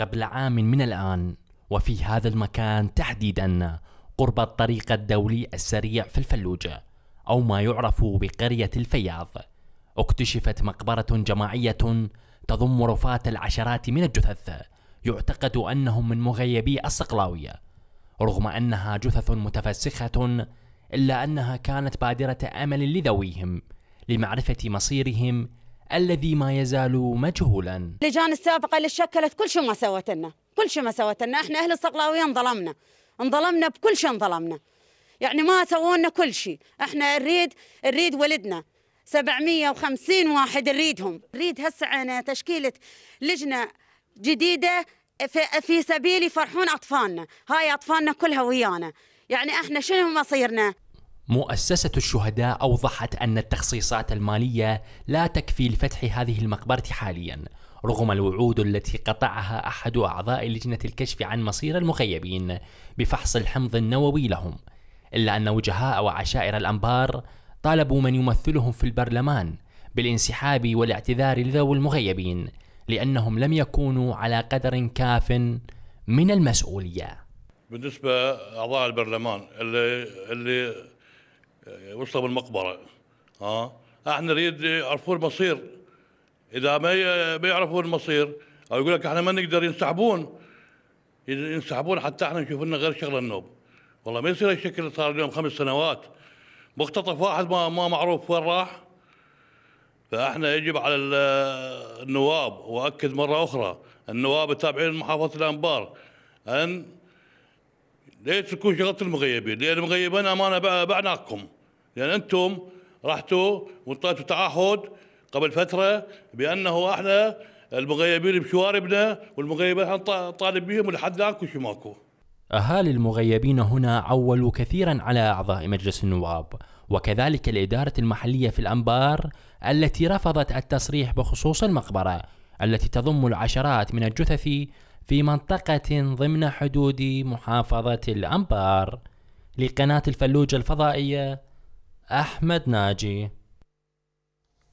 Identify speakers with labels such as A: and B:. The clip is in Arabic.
A: قبل عام من الآن وفي هذا المكان تحديدا قرب الطريق الدولي السريع في الفلوجة أو ما يعرف بقرية الفياض اكتشفت مقبرة جماعية تضم رفات العشرات من الجثث يعتقد أنهم من مغيبي الصقلاوية رغم أنها جثث متفسخة إلا أنها كانت بادرة أمل لذويهم لمعرفة مصيرهم الذي ما يزال مجهولا
B: اللجان السابقة اللي شكلت كل شيء ما سوت لنا كل شيء ما سوت لنا احنا أهل الصقلاوية انظلمنا انظلمنا بكل شيء انظلمنا يعني ما سوونا كل شيء احنا نريد نريد ولدنا 750 واحد نريدهم نريد هسه عنا تشكيلة لجنة جديدة في, في سبيل يفرحون أطفالنا هاي أطفالنا كلها ويانا يعني احنا شنو مصيرنا
A: مؤسسة الشهداء أوضحت أن التخصيصات المالية لا تكفي لفتح هذه المقبرة حاليا رغم الوعود التي قطعها أحد أعضاء لجنة الكشف عن مصير المخيبين بفحص الحمض النووي لهم إلا أن وجهاء وعشائر الأنبار طالبوا من يمثلهم في البرلمان بالانسحاب والاعتذار لذوي المغيبين لأنهم لم يكونوا على قدر كاف من المسؤولية
C: بالنسبة أعضاء البرلمان اللي, اللي آه، وصلوا بالمقبره ها آه، احنا نريد يعرفوا المصير اذا ما ما المصير او يقول لك احنا ما نقدر ينسحبون ينسحبون حتى احنا نشوف لنا غير شغله النوب والله ما يصير الشكل اللي صار اليوم خمس سنوات مختطف واحد ما, ما معروف وين راح فاحنا يجب على النواب واكد مره اخرى النواب التابعين لمحافظه الانبار ان ليش تكون شغله المغيبين لان المغيبين امانه بعناقكم لان يعني انتم رحتوا وانطيتوا تعهد قبل فتره بانه احنا المغيبين بشواربنا والمغيبين طالب بهم ولحد الان كل شيء ماكو.
A: اهالي المغيبين هنا عولوا كثيرا على اعضاء مجلس النواب وكذلك الاداره المحليه في الانبار التي رفضت التصريح بخصوص المقبره التي تضم العشرات من الجثث في منطقة ضمن حدود محافظة الأنبار لقناة الفلوجة الفضائية أحمد ناجي